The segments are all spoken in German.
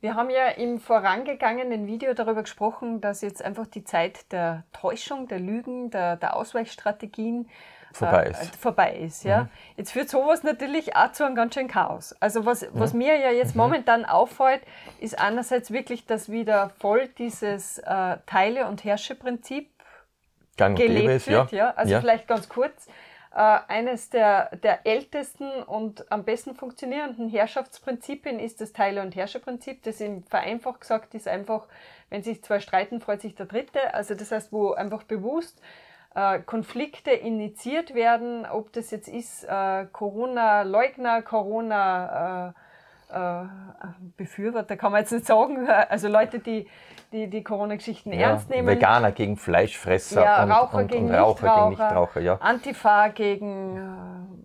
Wir haben ja im vorangegangenen Video darüber gesprochen, dass jetzt einfach die Zeit der Täuschung, der Lügen, der, der Ausweichstrategien äh, vorbei ist. Äh, vorbei ist ja. Mhm. Jetzt führt sowas natürlich auch zu einem ganz schönen Chaos. Also was, mhm. was mir ja jetzt mhm. momentan auffällt, ist einerseits wirklich, dass wieder voll dieses äh, Teile- und Herrscheprinzip gelebt ist, wird. Ja. ja. Also ja. vielleicht ganz kurz. Äh, eines der, der ältesten und am besten funktionierenden Herrschaftsprinzipien ist das Teile- und Herrscherprinzip. Das im vereinfacht gesagt ist einfach, wenn sich zwei streiten, freut sich der Dritte. Also das heißt, wo einfach bewusst äh, Konflikte initiiert werden, ob das jetzt ist äh, Corona-Leugner, Corona-, -Leugner, Corona äh, Befürworter, kann man jetzt nicht sagen, also Leute, die die, die Corona-Geschichten ja, ernst nehmen. Veganer gegen Fleischfresser ja, und, Raucher, und, gegen, und Raucher Nichtraucher, gegen Nichtraucher, ja. Antifa gegen,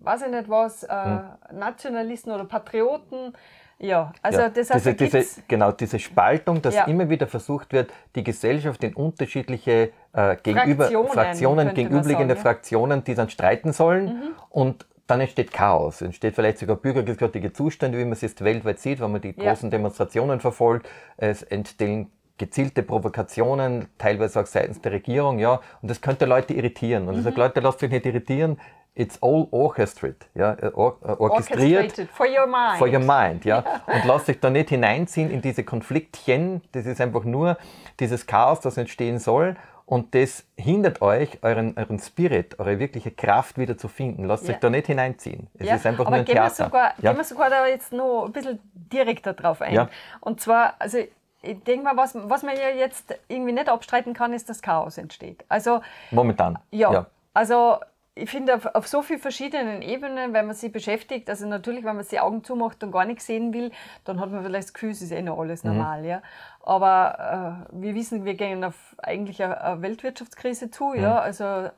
äh, weiß ich nicht was, äh, hm. Nationalisten oder Patrioten. Ja, also ja, das heißt, diese, diese, genau diese Spaltung, dass ja. immer wieder versucht wird, die Gesellschaft in unterschiedliche äh, gegenüber, Fraktionen, Fraktionen gegenüberliegende sagen, Fraktionen, die dann streiten sollen mhm. und dann entsteht Chaos, entsteht vielleicht sogar bürgerkriegskräftige Zustände, wie man es jetzt weltweit sieht, wenn man die ja. großen Demonstrationen verfolgt. Es entstehen gezielte Provokationen, teilweise auch seitens der Regierung, ja. Und das könnte Leute irritieren. Und mhm. ich sage, Leute, lasst euch nicht irritieren. It's all orchestrated, ja, äh, or, äh, orchestriert. Orchestrated for your mind. For your mind, ja. ja. Und lasst euch da nicht hineinziehen in diese Konfliktchen. Das ist einfach nur dieses Chaos, das entstehen soll. Und das hindert euch, euren, euren Spirit, eure wirkliche Kraft wieder zu finden. Lasst ja. euch da nicht hineinziehen. Es ja. ist einfach aber nur ein gehen Theater. Wir sogar, ja. Gehen wir sogar da jetzt noch ein bisschen direkter drauf ein. Ja. Und zwar, also ich denke mal, was, was man ja jetzt irgendwie nicht abstreiten kann, ist, dass Chaos entsteht. Also Momentan. ja. ja. Also ich finde, auf, auf, so vielen verschiedenen Ebenen, wenn man sich beschäftigt, also natürlich, wenn man sich die Augen zumacht und gar nichts sehen will, dann hat man vielleicht das Gefühl, es ist eh noch alles mhm. normal. Mhm. Ja? Aber äh, wir wissen, wir gehen auf eigentlich eine, Weltwirtschaftskrise zu. Mhm. Ja? Also äh,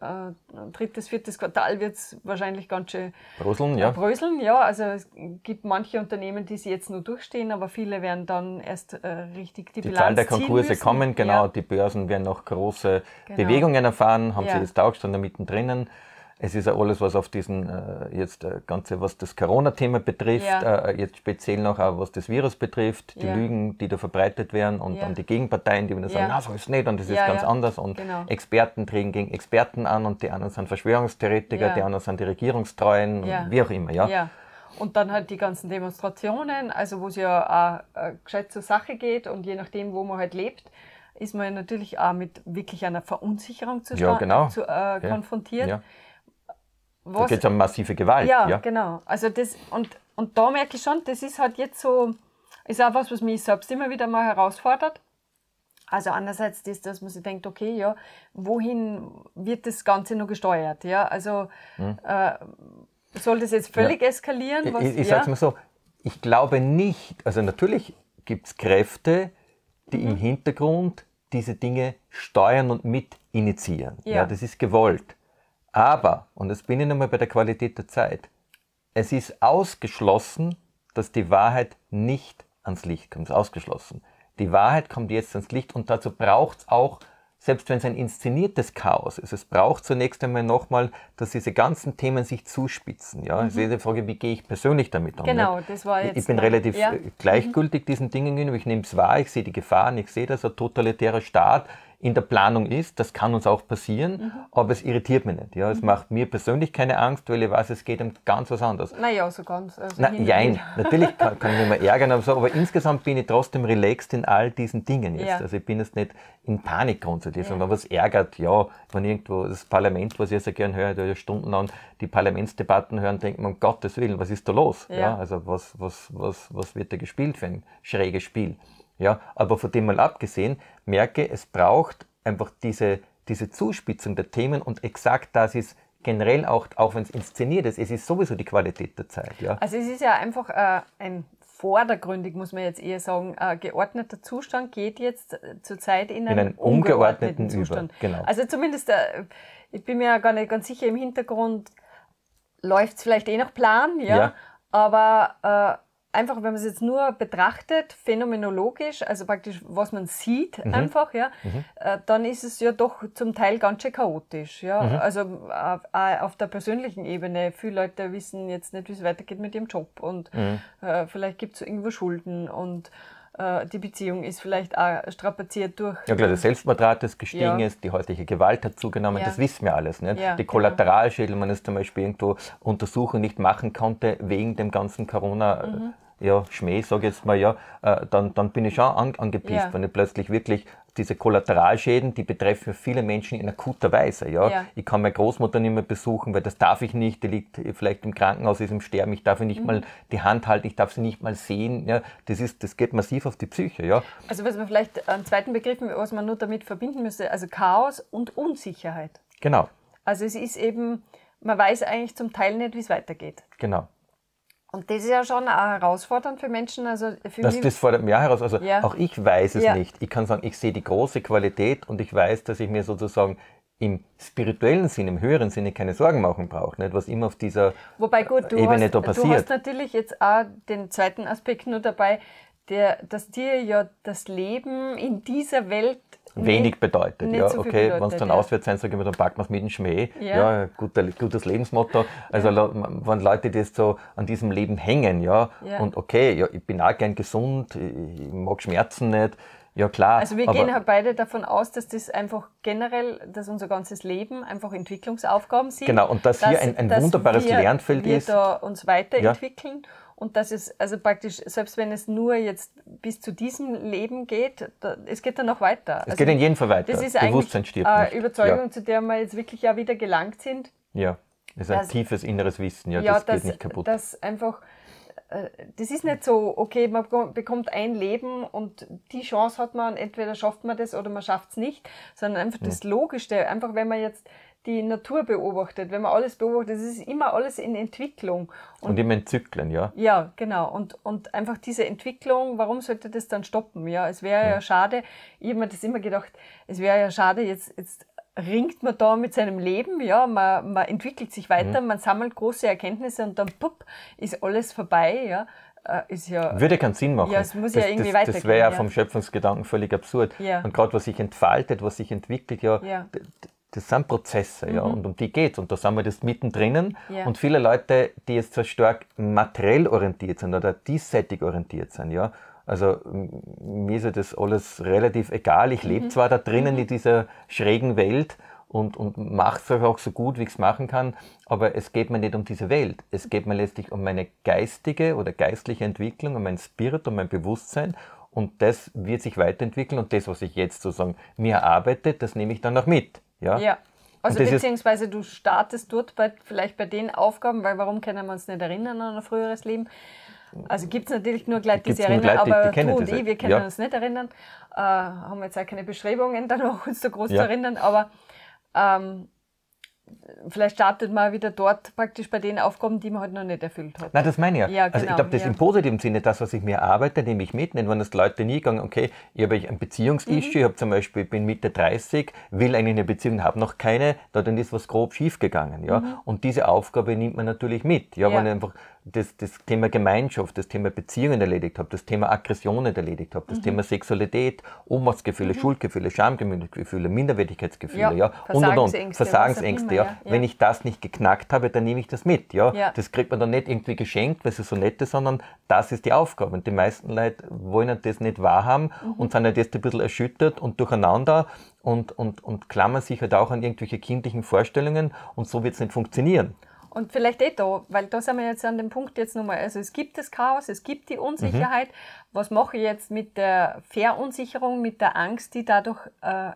drittes, viertes Quartal wird es wahrscheinlich ganz schön bröseln. Ja. bröseln ja. Also es gibt manche Unternehmen, die sie jetzt nur durchstehen, aber viele werden dann erst äh, richtig die, die Bilanz Zahl der Konkurse kommen, genau. Ja. Die Börsen werden noch große genau. Bewegungen erfahren, haben ja. sie jetzt auch schon da mittendrin es ist ja alles, was auf diesen, äh, jetzt äh, Ganze, was das Corona-Thema betrifft, ja. äh, äh jetzt speziell noch auch, was das Virus betrifft, die ja. Lügen, die da verbreitet werden und dann die Gegenparteien, die wieder sagen, na, so ist es nicht und das ist ganz anders und genau. Experten treten gegen Experten an und die anderen sind Verschwörungstheoretiker, die anderen sind die Regierungstreuen, wie auch immer, ja. Und dann halt die ganzen Demonstrationen, also wo es ja auch äh, gescheit zur Sache geht und je nachdem, wo man halt lebt, ist man ja natürlich auch mit wirklich einer Verunsicherung zu, ja, genau. zu äh, konfrontiert. Ja was, da geht es um massive Gewalt. Ja, ja, genau. Also das, und, und da merke ich schon, das ist halt jetzt so, ist auch was, was mich selbst immer wieder mal herausfordert. Also andererseits das, dass man sich denkt, okay, ja, wohin wird das Ganze noch gesteuert? Ja, also hm. äh, soll das jetzt völlig ja. eskalieren? Was, ich ich ja? sage es mal so, ich glaube nicht, also natürlich gibt es Kräfte, die mhm. im Hintergrund diese Dinge steuern und mit initiieren. Ja. ja. das ist gewollt. Aber, und jetzt bin ich nochmal bei der Qualität der Zeit, es ist ausgeschlossen, dass die Wahrheit nicht ans Licht kommt. Es ist ausgeschlossen. Die Wahrheit kommt jetzt ans Licht und dazu braucht es auch, selbst wenn es ein inszeniertes Chaos ist, es braucht zunächst einmal nochmal, dass diese ganzen Themen sich zuspitzen. Ja? Mhm. Es ist die Frage, wie gehe ich persönlich damit um? Genau, nicht? das war jetzt. Ich bin relativ ja. gleichgültig mhm. diesen Dingen gegenüber. Ich nehme es wahr, ich sehe die Gefahren, ich sehe, dass ein totalitärer Staat in der Planung ist. Das kann uns auch passieren, mhm. aber es irritiert mich nicht. Ja, es mhm. macht mir persönlich keine Angst, weil ich weiß, es geht um ganz was anderes. Naja, so ganz. Also Na, jein, natürlich kann, kann, ich mich mal ärgern, aber, so, aber insgesamt bin ich trotzdem relaxed in all diesen Dingen jetzt. Ja. Also ich bin jetzt nicht in Panik grundsätzlich, sondern ja. was ärgert, ja, wenn irgendwo das Parlament, was ich sehr gern höre, ja stundenlang die Parlamentsdebatten hören, denkt man, um Gottes Willen, was ist da los? Ja. ja also was, was, was, was wird da gespielt für ein schräges Spiel? Ja, aber von dem mal abgesehen, merke, es braucht einfach diese, diese Zuspitzung der Themen und exakt das ist generell auch, auch wenn es inszeniert ist, es ist sowieso die Qualität der Zeit. Ja. Also es ist ja einfach äh, ein vordergründig, muss man jetzt eher sagen, äh, geordneter Zustand geht jetzt äh, zurzeit in, in einen, ungeordneten, ungeordneten Zustand. Über, genau. Also zumindest, äh, ich bin mir ja gar nicht ganz sicher, im Hintergrund läuft es vielleicht eh nach Plan, ja, ja. aber äh, einfach, wenn man es jetzt nur betrachtet, phänomenologisch, also praktisch, was man sieht mhm. einfach, ja, mhm. äh, dann ist es ja doch zum Teil ganz schön chaotisch. Ja? Mhm. Also auf, auf, der persönlichen Ebene, viele Leute wissen jetzt nicht, wie es weitergeht mit ihrem Job und mhm. äh, vielleicht gibt es irgendwo Schulden und äh, die Beziehung ist vielleicht auch strapaziert durch. Ja klar, der Selbstmordrat ist gestiegen, ja. ist, die häusliche Gewalt hat zugenommen, ja. das wissen wir alles. Ja, die genau. Kollateralschädel, genau. man es zum Beispiel irgendwo untersuchen nicht machen konnte, wegen dem ganzen Corona. Äh, mhm ja, Schmäh, sage ich jetzt mal, ja, äh, dann, dann bin ich schon an, angepisst, ja. wenn ich plötzlich wirklich diese Kollateralschäden, die betreffen viele Menschen in akuter Weise. Ja? ja. Ich kann meine Großmutter nicht mehr besuchen, weil das darf ich nicht. Die liegt vielleicht im Krankenhaus, ist im Sterben. Ich darf sie nicht mhm. mal die Hand halten, ich darf sie nicht mal sehen. Ja? Das, ist, das geht massiv auf die Psyche. Ja? Also was man vielleicht einen zweiten Begriff, was man nur damit verbinden müsste, also Chaos und Unsicherheit. Genau. Also es ist eben, man weiß eigentlich zum Teil nicht, wie es weitergeht. Genau. Und das ist ja schon herausfordernd für Menschen. Also für das, das fordert mich heraus. Also ja. auch ich weiß es ja. nicht. Ich kann sagen, ich sehe die große Qualität und ich weiß, dass ich mir sozusagen im spirituellen Sinn, im höheren Sinne keine Sorgen machen braucht, nicht? was immer auf dieser Wobei, gut, du Ebene hast, da passiert. Du hast natürlich jetzt auch den zweiten Aspekt nur dabei, der, dass dir ja das Leben in dieser Welt wenig bedeutet. Nicht ja, so okay, wenn es dann ja. auswärts sein, sage ich mal, dann packen wir es mit dem Schmäh. Ja, ja guter, gutes Lebensmotto. Also ja. wenn Leute, das so an diesem Leben hängen, ja, und okay, ja, ich bin auch gern gesund, ich mag Schmerzen nicht, ja, klar. Also wir gehen halt beide davon aus, dass das einfach generell, dass unser ganzes Leben einfach Entwicklungsaufgaben sind. Genau, und dass, dass hier ein, ein wunderbares wir, Lernfeld wir ist. da uns weiterentwickeln. Ja und dass es also praktisch, selbst wenn es nur jetzt bis zu diesem Leben geht, da, es geht dann noch weiter. Es also, geht in jedem Fall weiter. Das ist Bewusstsein stirbt eine äh, Überzeugung, ja. zu der wir jetzt wirklich ja wieder gelangt sind. Ja, das ist ein dass, tiefes inneres Wissen, ja, ja das, das, geht nicht kaputt. Das einfach, äh, das ist nicht so, okay, man bekommt ein Leben und die Chance hat man entweder schafft man das oder man schafft es nicht, sondern einfach das Logischste, einfach wenn man jetzt die Natur beobachtet, wenn man alles beobachtet, es ist immer alles in Entwicklung. Und, und immer in Zyklen, ja? Ja, genau. Und, und einfach diese Entwicklung, warum sollte das dann stoppen? Ja, es wäre ja. ja. schade, ich habe mir das immer gedacht, es wäre ja schade, jetzt, jetzt ringt man da mit seinem Leben, ja, man, man entwickelt sich weiter, mhm. man sammelt große Erkenntnisse und dann pupp, ist alles vorbei, ja. Äh, ist Ja, Würde keinen Sinn machen. Ja, es muss das, ja irgendwie das, das wäre ja vom Schöpfungsgedanken völlig absurd. Ja. Und gerade was sich entfaltet, was sich entwickelt, ja, ja, das sind Prozesse, mhm. ja, und um die geht es. Und da sind wir das mittendrin. Ja. Und viele Leute, die jetzt zwar stark materiell orientiert sind oder diesseitig orientiert sind, ja, also mir ist das alles relativ egal. Ich lebe mhm. zwar da drinnen mhm. in dieser schrägen Welt und, und mache es auch so gut, wie ich es machen kann, aber es geht mir nicht um diese Welt. Es geht mir letztlich um meine geistige oder geistliche Entwicklung, um mein Spirit, um mein Bewusstsein. Und das wird sich weiterentwickeln und das, was ich jetzt sozusagen mir erarbeite, das nehme ich dann auch mit. Ja. ja. Also beziehungsweise du startest dort bei, vielleicht bei den Aufgaben, weil warum können wir uns nicht erinnern an ein früheres Leben? Also gibt es natürlich nur gleich diese Erinnerung, aber die, die du und ich, wir können ja. uns nicht erinnern, äh, haben jetzt auch keine Beschreibungen danach uns so groß ja. zu erinnern, aber ähm, vielleicht startet man wieder dort praktisch bei den Aufgaben, die man heute halt noch nicht erfüllt hat. Na, das meine ich ja. ja also ich genau, glaube, das ja. im positiven Sinne, das, was ich mir arbeite, nehme ich mit. Nicht, wenn das Leute nie sagen, okay, ich habe ein Beziehungsissue, mhm. ich habe zum Beispiel, ich bin Mitte 30, will eigentlich eine Beziehung, habe noch keine, dann ist was grob schiefgegangen. Ja? Mhm. Und diese Aufgabe nimmt man natürlich mit. Ja, ja. wenn ich einfach das, das Thema Gemeinschaft, das Thema Beziehungen erledigt habe, das Thema Aggressionen erledigt habe, das mhm. Thema Sexualität, Ohnmachtsgefühle, mhm. Schuldgefühle, Schamgefühle, Minderwertigkeitsgefühle, ja, und, und, und, Versagensängste, ja. Wenn ich das nicht geknackt habe, dann nehme ich das mit, ja? Das kriegt man dann nicht irgendwie geschenkt, weil es so nett ist, sondern das ist die Aufgabe. Und die meisten Leute wollen das nicht wahrhaben mhm. und sind halt jetzt ein bisschen erschüttert und durcheinander und, und, und klammern sich halt auch an irgendwelche kindlichen Vorstellungen und so wird es nicht funktionieren. Und vielleicht eh da, weil da sind wir jetzt an dem Punkt jetzt nochmal. Also es gibt das Chaos, es gibt die Unsicherheit. Mhm. Was mache ich jetzt mit der Verunsicherung, mit der Angst, die dadurch äh,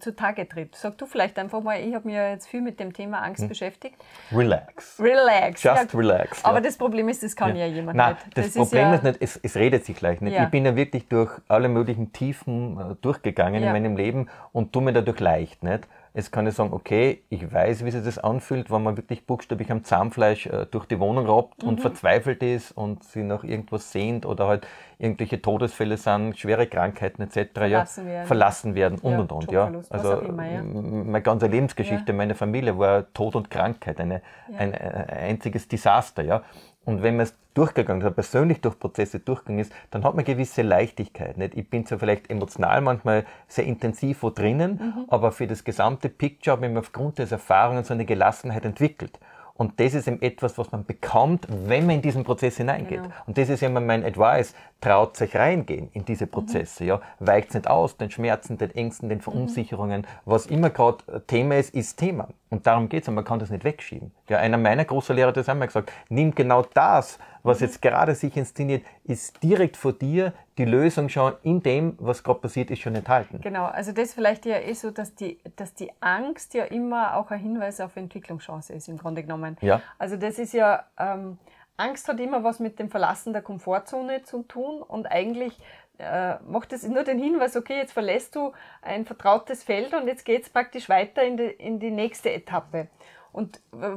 zutage tritt. Sag du vielleicht einfach mal, ich habe mich ja jetzt viel mit dem Thema Angst hm. beschäftigt. Relax. Relax. Just ja. relax. Aber das Problem ist, das kann ja, ja jemand Nein, nicht. Das, das Problem ist, ist, nicht, es, es redet sich gleich nicht. Ich bin ja wirklich durch alle möglichen Tiefen äh, durchgegangen in meinem Leben und tue mir dadurch leicht. Nicht? Jetzt kann ich sagen, okay, ich weiß, wie sich das anfühlt, wenn man wirklich buchstäblich am Zahnfleisch äh, durch die Wohnung robbt mhm. und verzweifelt ist und sie nach irgendwas sehnt oder halt irgendwelche Todesfälle sind, schwere Krankheiten etc. Verlassen, ja, werden. verlassen werden und ja, und und. Ja. Also immer, ja. meine ganze Lebensgeschichte, ja. meine Familie war Tod und Krankheit, eine, ein, ein, einziges Desaster. Ja. Und wenn man es durchgegangen ist, also persönlich durch Prozesse durchgegangen ist, dann hat man gewisse Leichtigkeit. Nicht? Ich bin zwar vielleicht emotional manchmal sehr intensiv wo drinnen, mhm. aber für das gesamte Picture habe ich mir aufgrund des Erfahrungen so eine Gelassenheit entwickelt. Und das ist eben etwas, was man bekommt, wenn man in diesen Prozess hineingeht. Genau. Und das ist immer mein Advice. Traut sich reingehen in diese Prozesse, mhm. ja. Weicht nicht aus, den Schmerzen, den Ängsten, den Verunsicherungen. Mhm. Was immer gerade äh, Thema ist, ist Thema. Und darum geht's. Und man kann das nicht wegschieben. Ja, einer meiner großen Lehrer hat das einmal gesagt. Nimm genau das, was jetzt gerade sich inszeniert, ist direkt vor dir die Lösung schon in dem, was gerade passiert ist, schon enthalten. Genau, also das vielleicht ja eh so, dass die, dass die Angst ja immer auch ein Hinweis auf Entwicklungschance ist, im Grunde genommen. Ja. Also das ist ja, ähm, Angst hat immer was mit dem Verlassen der Komfortzone zu tun und eigentlich äh, macht es nur den Hinweis, okay, jetzt verlässt du ein vertrautes Feld und jetzt geht es praktisch weiter in die, in die nächste Etappe. Und äh,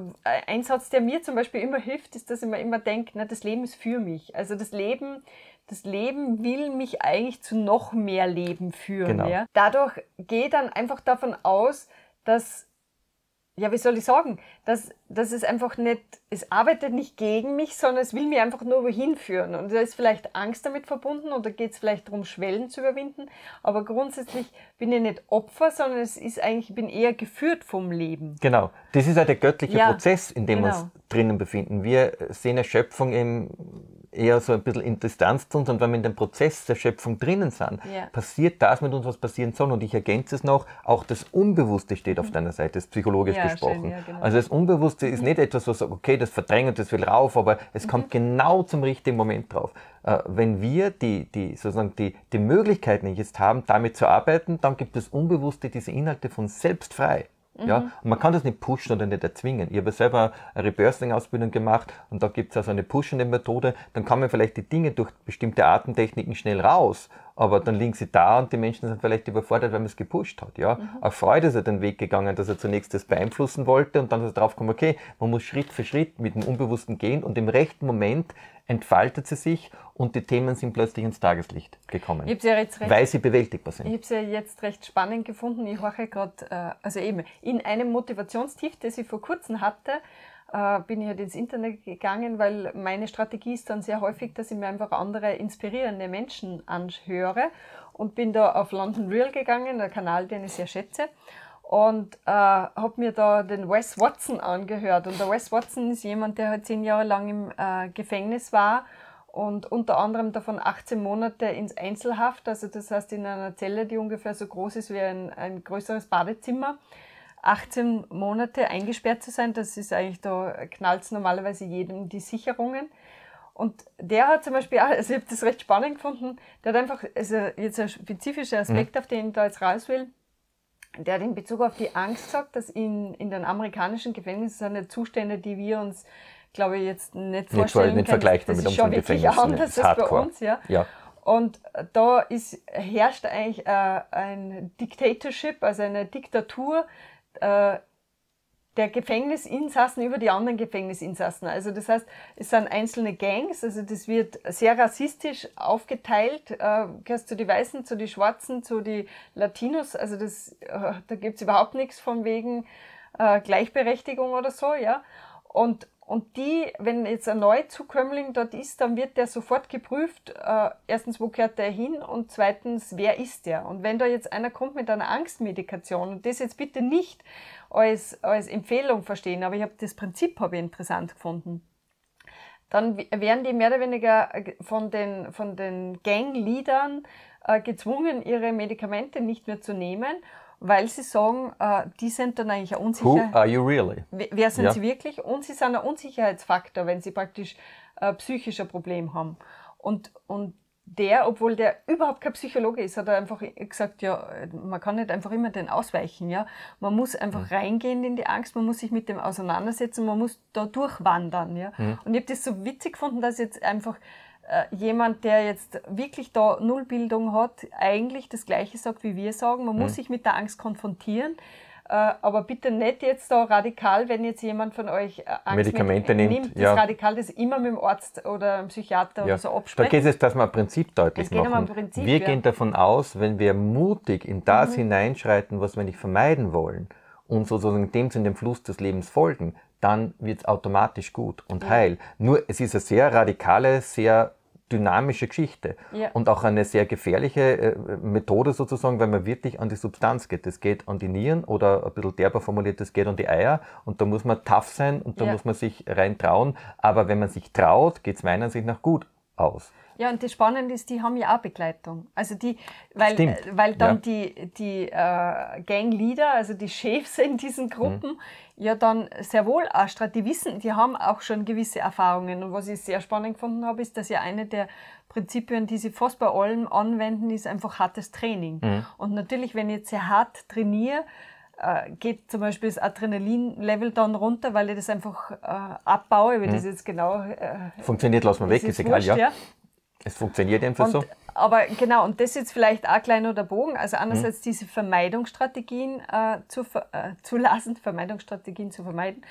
ein Satz, der mir zum Beispiel immer hilft, ist, dass ich mir immer denke, na, das Leben ist für mich. Also das Leben, das Leben will mich eigentlich zu noch mehr Leben führen. Genau. Ja? Dadurch gehe ich dann einfach davon aus, dass, ja, wie soll ich sagen, dass dass es einfach nicht, es arbeitet nicht gegen mich, sondern es will mir einfach nur wohin führen. Und da ist vielleicht Angst damit verbunden oder geht es vielleicht darum, Schwellen zu überwinden. Aber grundsätzlich bin ich nicht Opfer, sondern es ist eigentlich, ich bin eher geführt vom Leben. Genau. Das ist ja der göttliche ja, Prozess, in dem genau. wir uns genau. drinnen befinden. Wir sehen Erschöpfung im eher so ein bisschen in Distanz zu uns und wenn wir in dem Prozess der Schöpfung drinnen sind, ja. passiert das mit uns, was passieren soll. Und ich ergänze es noch, auch das Unbewusste steht auf mhm. deiner Seite, ist psychologisch ja, gesprochen. Schön, ja, genau. Also das Unbewusste Bewusstsein ist nicht etwas, was sagt, okay, das verdrängt und das will rauf, aber es mhm. kommt genau zum richtigen Moment drauf. Äh, wenn wir die, die, sozusagen die, die Möglichkeiten jetzt haben, damit zu arbeiten, dann gibt es Unbewusste diese Inhalte von selbst frei. Ja? Mhm. Und man kann das nicht pushen oder nicht erzwingen. Ich habe selber eine Rebirthing-Ausbildung gemacht und da gibt es also eine pushende Methode. Dann kann man vielleicht die Dinge durch bestimmte Artentechniken schnell raus aber dann liegen sie da und die Menschen sind vielleicht überfordert, weil man es gepusht hat. Ja? Mhm. Auch Freud ist er den Weg gegangen, dass er zunächst das beeinflussen wollte und dann ist er drauf gekommen, okay, man muss Schritt für Schritt mit dem Unbewussten gehen und im rechten Moment entfaltet sie sich und die Themen sind plötzlich ins Tageslicht gekommen, ich ja jetzt recht, weil sie bewältigbar sind. Ich habe sie ja jetzt recht spannend gefunden. Ich horche gerade, äh, also eben, in einem Motivationstief, das ich vor kurzem hatte, äh, bin ich halt ins Internet gegangen, weil meine Strategie ist dann sehr häufig, dass ich mir einfach andere inspirierende Menschen anhöre und bin da auf London Real gegangen, der Kanal, den ich sehr schätze und äh, habe mir da den Wes Watson angehört. Und der Wes Watson ist jemand, der halt zehn Jahre lang im äh, Gefängnis war und unter anderem davon 18 Monate ins Einzelhaft, also das heißt in einer Zelle, die ungefähr so groß ist wie ein, ein größeres Badezimmer. 18 Monate eingesperrt zu sein. Das ist eigentlich, da knallt es normalerweise jedem die Sicherungen. Und der hat zum Beispiel, auch, also ich habe das recht spannend gefunden, der hat einfach, also jetzt ein spezifischer mhm. Aspekt, mhm. auf den ich da jetzt raus will, der hat in Bezug auf die Angst gesagt, dass in, in den amerikanischen Gefängnissen sind Zustände, die wir uns, glaube ich, jetzt nicht vorstellen nicht, können. Nicht das, das ist schon wirklich anders als bei uns. Ja. ja. Und da ist, herrscht eigentlich äh, ein Dictatorship, also eine Diktatur, äh, der Gefängnisinsassen über die anderen Gefängnisinsassen. Also das heißt, es sind einzelne Gangs, also das wird sehr rassistisch aufgeteilt. Äh, gehörst zu die Weißen, zu die Schwarzen, zu die Latinos. Also das, äh, da gibt's überhaupt nichts von wegen äh, Gleichberechtigung oder so, ja. Und und die, wenn jetzt ein Neuzukömmling dort ist, dann wird der sofort geprüft, äh, erstens, wo gehört der hin und zweitens, wer ist der? Und wenn da jetzt einer kommt mit einer Angstmedikation und das jetzt bitte nicht als, als Empfehlung verstehen, aber ich habe das Prinzip habe ich interessant gefunden, dann werden die mehr oder weniger äh, von den, von den Gangleadern äh, gezwungen, ihre Medikamente nicht mehr zu nehmen weil sie sagen, äh, die sind dann eigentlich unsicher. Who are you really? Wer sind ja. sie wirklich? Und sie sind ein Unsicherheitsfaktor, wenn sie praktisch ein äh, psychisches Problem haben. Und, und der, obwohl der überhaupt kein Psychologe ist, hat er einfach gesagt, ja, man kann nicht einfach immer den ausweichen, ja. Man muss einfach mhm. reingehen in die Angst, man muss sich mit dem auseinandersetzen, man muss da durchwandern, ja. Mhm. Und ich habe das so witzig gefunden, dass jetzt einfach äh, jemand, der jetzt wirklich da null Bildung hat, eigentlich das Gleiche sagt, wie wir sagen. Man mhm. muss sich mit der Angst konfrontieren. Äh, aber bitte nicht jetzt da radikal, wenn jetzt jemand von euch äh, Angst Medikamente mit, nimmt, nimmt ja. das radikal das immer mit dem Arzt oder dem Psychiater ja. oder so absprechen. Da geht es, dass wir ein Prinzip deutlich es machen. Um Prinzip, wir ja. gehen davon aus, wenn wir mutig in das mhm. hineinschreiten, was wir nicht vermeiden wollen, und sozusagen dem zu dem Fluss des Lebens folgen, dann wird es automatisch gut und ja. heil. Nur es ist eine sehr radikale, sehr dynamische Geschichte ja. und auch eine sehr gefährliche äh, Methode sozusagen, wenn man wirklich an die Substanz geht. Es geht an die Nieren oder ein bisschen derber formuliert, es geht an die Eier und da muss man tough sein und da ja. muss man sich rein trauen. Aber wenn man sich traut, geht es meiner Ansicht nach gut auf. Ja, und das Spannende ist, die haben ja auch Begleitung. Also die, weil, weil dann ja. die, die äh, Gangleader, also die Chefs in diesen Gruppen, mhm. ja dann sehr wohl auch die wissen, die haben auch schon gewisse Erfahrungen. Und was ich sehr spannend gefunden habe, ist, dass ja eine der Prinzipien, die sie fast bei allem anwenden, ist einfach hartes Training. Mhm. Und natürlich, wenn ich jetzt sehr hart trainiere, äh, geht zum Beispiel das Adrenalin-Level dann runter, weil ich das einfach äh, abbaue, wie mhm. das jetzt genau. Äh, funktioniert, lassen wir weg, ist, ist egal, wurscht, ja. ja. Es funktioniert einfach und, so. Aber genau, und das ist jetzt vielleicht auch kleiner der Bogen. Also einerseits mhm. diese Vermeidungsstrategien äh, zu, äh, zu lassen, Vermeidungsstrategien zu vermeiden.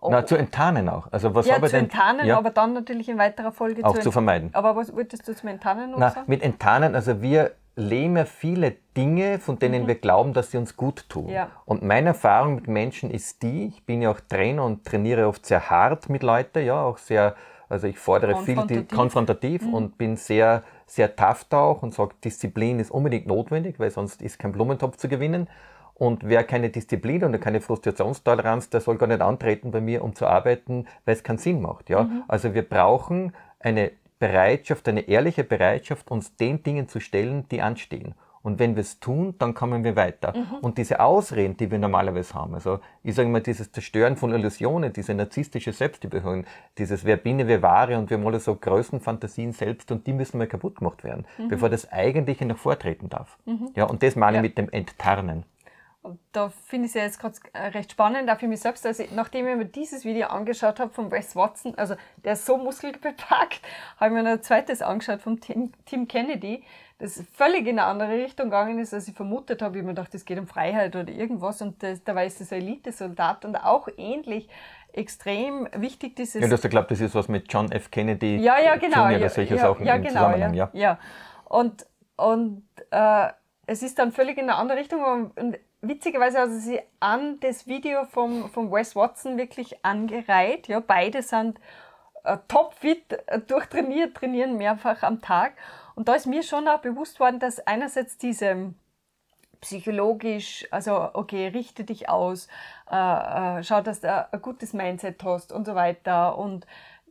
Oh. Na, zu enttarnen auch. Also was ja, habe zu denn, enttarnen, ja, aber dann natürlich in weiterer Folge auch zu, zu vermeiden. Aber was wolltest du zum Enttarnen noch Na, sagen? Mit Enttarnen, also wir lehnen viele Dinge, von denen mhm. wir glauben, dass sie uns gut tun. Ja. Und meine Erfahrung mit Menschen ist die, ich bin ja auch Trainer und trainiere oft sehr hart mit Leuten, ja, auch sehr, also ich fordere viel die, konfrontativ mhm. und bin sehr, sehr tough auch und sage, Disziplin ist unbedingt notwendig, weil sonst ist kein Blumentopf zu gewinnen. Und wer keine Disziplin und keine Frustrationstoleranz, der soll gar nicht antreten bei mir, um zu arbeiten, weil es keinen Sinn macht. Ja? Mhm. Also wir brauchen eine Bereitschaft, eine ehrliche Bereitschaft, uns den Dingen zu stellen, die anstehen. Und wenn wir es tun, dann kommen wir weiter. Mhm. Und diese Ausreden, die wir normalerweise haben, also ich sage mal, dieses Zerstören von Illusionen, diese narzisstische Selbstüberhöhung, dieses Wer bin ich, wer wahre und wir haben alle so Größenfantasien selbst und die müssen mal kaputt gemacht werden, mhm. bevor das Eigentliche noch vortreten darf. Mhm. Ja, und das meine ich mit dem Enttarnen. Und da finde ich es ja jetzt gerade äh, recht spannend, auch für mich selbst, dass nachdem ich mir dieses Video angeschaut habe von Wes Watson, also der ist so muskelbepackt, habe ich mir noch ein zweites angeschaut vom Tim, Tim Kennedy, das völlig in eine andere Richtung gegangen ist, als ich vermutet habe. Ich mir gedacht, es geht um Freiheit oder irgendwas und das, dabei ist das Elite-Soldat und auch ähnlich extrem wichtig dieses... Ja, du hast ja geglaubt, das ist was mit John F. Kennedy, ja, ja, genau, Junior, ja, solche ja, Sachen ja, genau, Zusammenhang. Ja, ja. ja. Und, und äh, es ist dann völlig in eine andere Richtung und, und witzigerweise also sie an das Video von vom Wes Watson wirklich angereiht. Ja, beide sind äh, topfit, äh, durchtrainiert, trainieren mehrfach am Tag. Und da ist mir schon auch bewusst worden, dass einerseits diese ähm, psychologisch, also okay, richte dich aus, äh, äh, schau, dass du ein gutes Mindset hast und so weiter und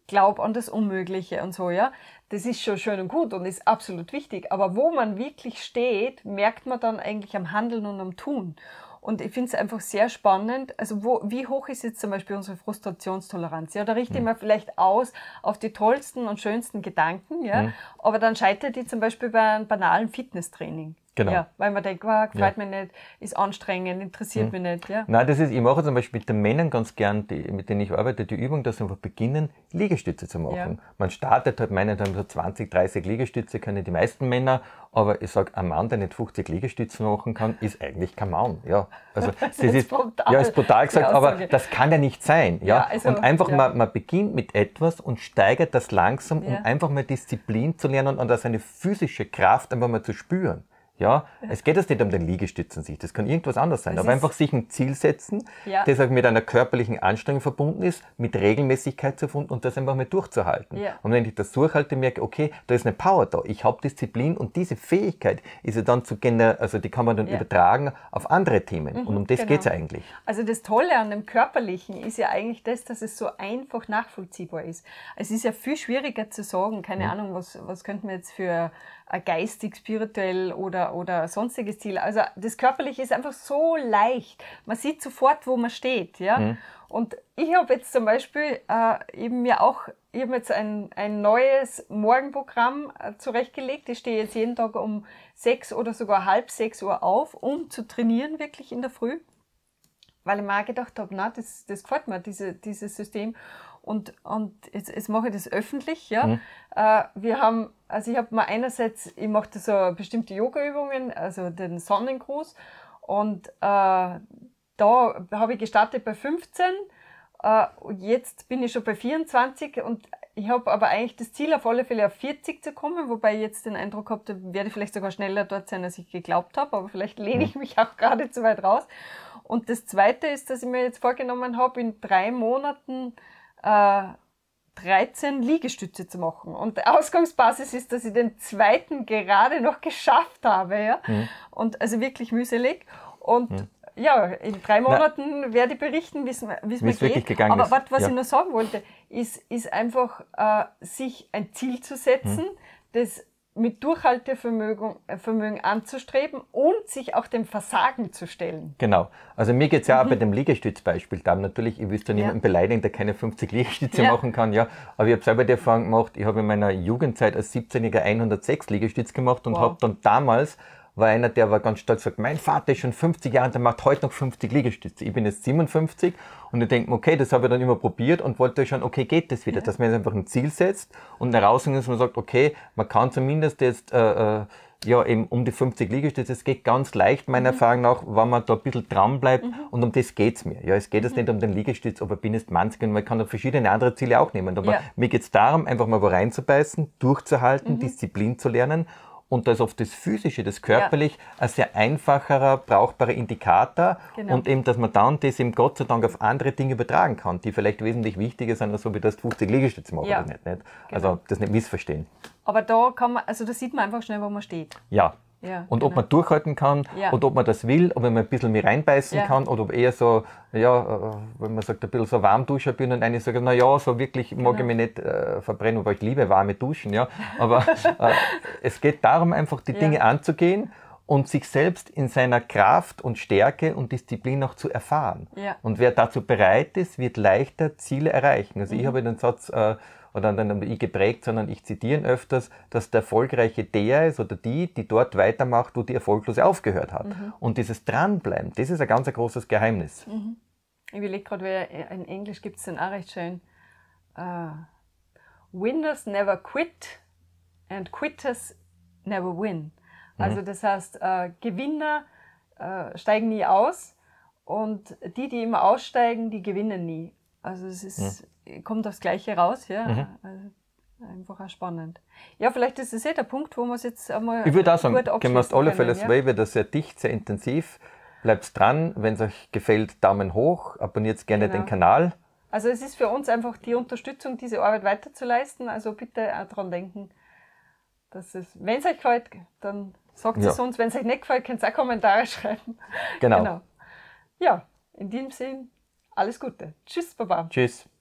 glaub an das Unmögliche und so, ja. Das ist schon schön und gut und ist absolut wichtig. Aber wo man wirklich steht, merkt man dann eigentlich am Handeln und am Tun. Und ich finde es einfach sehr spannend. Also, wo, wie hoch ist jetzt zum Beispiel unsere Frustrationstoleranz? Ja, da richte ich hm. mir vielleicht aus auf die tollsten und schönsten Gedanken, ja. Mhm. Aber dann scheitert die zum Beispiel bei einem banalen Fitnesstraining. Genau. Ja, weil man denkt, wow, gefällt ja. mir nicht, ist anstrengend, interessiert mhm. mich nicht. Ja. Nein, das ist, ich mache zum Beispiel mit den Männern ganz gern, die, mit denen ich arbeite, die Übung, dass sie einfach beginnen, Liegestütze zu machen. Ja. Man startet halt meinen, dann so 20, 30 Liegestütze können die meisten Männer, aber ich sage, ein Mann, der nicht 50 Liegestütze machen kann, ist eigentlich kein Mann. Ja, also, das, das ist, brutal. Ja, ist brutal gesagt, aber das kann ja nicht sein. Ja, ja also, und einfach mal, man beginnt mit etwas und steigert das langsam, um einfach mal Disziplin zu lernen und, und seine physische Kraft einfach mal zu spüren. Ja, es geht jetzt nicht um den Liegestützensicht, das kann irgendwas anderes sein, das aber einfach sich ein Ziel setzen, ja. das mit einer körperlichen Anstrengung verbunden ist, mit Regelmäßigkeit zu finden und das einfach mal durchzuhalten. Ja. Und wenn ich das durchhalte, merke, okay, da ist eine Power da, ich habe Disziplin und diese Fähigkeit ist ja dann zu generieren, also die kann man dann ja. übertragen auf andere Themen mhm, und um das genau. geht es eigentlich. Also das Tolle an dem Körperlichen ist ja eigentlich das, dass es so einfach nachvollziehbar ist. Es ist ja viel schwieriger zu sagen, keine mhm. Ahnung, was, was könnten wir jetzt für äh, geistig, spirituell oder, oder sonstiges Ziel. Also das Körperliche ist einfach so leicht. Man sieht sofort, wo man steht. Ja? Mhm. Und ich habe jetzt zum Beispiel äh, eben mir auch, ich habe jetzt ein, ein neues Morgenprogramm äh, zurechtgelegt. Ich stehe jetzt jeden Tag um sechs oder sogar halb sechs Uhr auf, um zu trainieren wirklich in der Früh. Weil ich mir auch gedacht habe, na, das, das gefällt mir, diese, dieses System und, und jetzt, jetzt mache ich das öffentlich. Ja. Mhm. Äh, wir haben, also ich habe mal einerseits, ich machte so bestimmte Yoga-Übungen, also den Sonnengruß und äh, da habe ich gestartet bei 15 äh, jetzt bin ich schon bei 24 und ich habe aber eigentlich das Ziel, auf alle Fälle auf 40 zu kommen, wobei ich jetzt den Eindruck habe, da werde ich vielleicht sogar schneller dort sein, als ich geglaubt habe, aber vielleicht lehne ich mhm. mich auch gerade zu weit raus. Und das Zweite ist, dass ich mir jetzt vorgenommen habe, in drei Monaten äh, 13 Liegestütze zu machen. Und Ausgangsbasis ist, dass ich den zweiten gerade noch geschafft habe. Ja? Mhm. Und also wirklich mühselig. Und mhm. ja, in drei Monaten Na, werde ich berichten, wie es mir geht. Wirklich gegangen Aber was, was ja. ich noch sagen wollte, ist, ist einfach, äh, sich ein Ziel zu setzen, mhm. das mit Durchhaltevermögen äh, Vermögen anzustreben und sich auch dem Versagen zu stellen. Genau. Also mir geht es ja mhm. auch bei dem Liegestützbeispiel darum, natürlich, ich will dann ja. niemanden beleidigen, der keine 50 Liegestütze ja. machen kann, ja. Aber ich habe selber die Erfahrung gemacht, ich habe in meiner Jugendzeit als 17-Jähriger 106 Liegestütze gemacht und wow. habe dann damals war einer, der war ganz stolz sagt, mein Vater ist schon 50 Jahre und der macht heute noch 50 Liegestütze. Ich bin jetzt 57 und ich denke, okay, das habe ich dann immer probiert und wollte schauen, okay, geht das wieder? Ja. Dass man jetzt einfach ein Ziel setzt und eine Herausforderung ist, man sagt, okay, man kann zumindest jetzt äh, äh ja, eben um die 50 Liegestütze, es geht ganz leicht, meiner mhm. Erfahrung nach, wenn man da ein bisschen dran bleibt mhm. und um das geht's mir. Ja, es geht jetzt mhm. nicht um den Liegestütz, aber bin jetzt 20 und man kann da verschiedene andere Ziele auch nehmen. Aber ja. mir geht's darum, einfach mal wo reinzubeißen, durchzuhalten, mhm. Disziplin zu lernen und da ist oft das Physische, das Körperliche ja. ein sehr einfacherer, brauchbarer Indikator. Genau. Und eben, dass man dann das eben Gott sei Dank auf andere Dinge übertragen kann, die vielleicht wesentlich wichtiger sind, als so wie das 50 Liegestütze mache ja. nicht. nicht? Also genau. Also das nicht missverstehen. Aber da kann man, also da sieht man einfach schnell, wo man steht. Ja, ja, und genau. ob man durchhalten kann ja. und ob man das will, ob man ein bisschen mehr reinbeißen ja. kann oder ob eher so, ja, äh, wenn man sagt, ein bisschen so warm duschen bin und eine sagt, naja, so wirklich mag ich genau. mich nicht äh, verbrennen, weil ich liebe warme Duschen, ja. Aber äh, es geht darum, einfach die Dinge anzugehen und sich selbst in seiner Kraft und Stärke und Disziplin auch zu erfahren. Und wer dazu bereit ist, wird leichter Ziele erreichen. Also mhm. ich habe den Satz, äh, oder dann ich geprägt, sondern ich zitiere ihn öfters, dass der Erfolgreiche der ist oder die, die dort weitermacht, wo die Erfolglose aufgehört hat. Mhm. Und dieses Dranbleiben, das ist ein ganz großes Geheimnis. Mhm. Ich überlege gerade, äh, in Englisch gibt es den auch recht schön. Uh, winners never quit and quitters never win. Mhm. Also das heißt, uh, Gewinner uh, steigen nie aus und die, die immer aussteigen, die gewinnen nie. Also es ist mhm kommt das Gleiche raus. Ja? Mhm. Also, einfach auch spannend. Ja, vielleicht ist es eh der Punkt, wo man es jetzt einmal. Ich würde auch sagen, können wir auf alle Fälle ja? Way, wird das sehr dicht, sehr intensiv. Bleibt dran, wenn es euch gefällt, Daumen hoch, abonniert gerne genau. den Kanal. Also es ist für uns einfach die Unterstützung, diese Arbeit weiterzuleisten. Also bitte auch daran denken, dass es, wenn es euch gefällt, dann sagt ja. es uns. Wenn es euch nicht gefällt, könnt ihr auch Kommentare schreiben. Genau. genau. Ja, in diesem Sinn, alles Gute. Tschüss, Baba. Tschüss.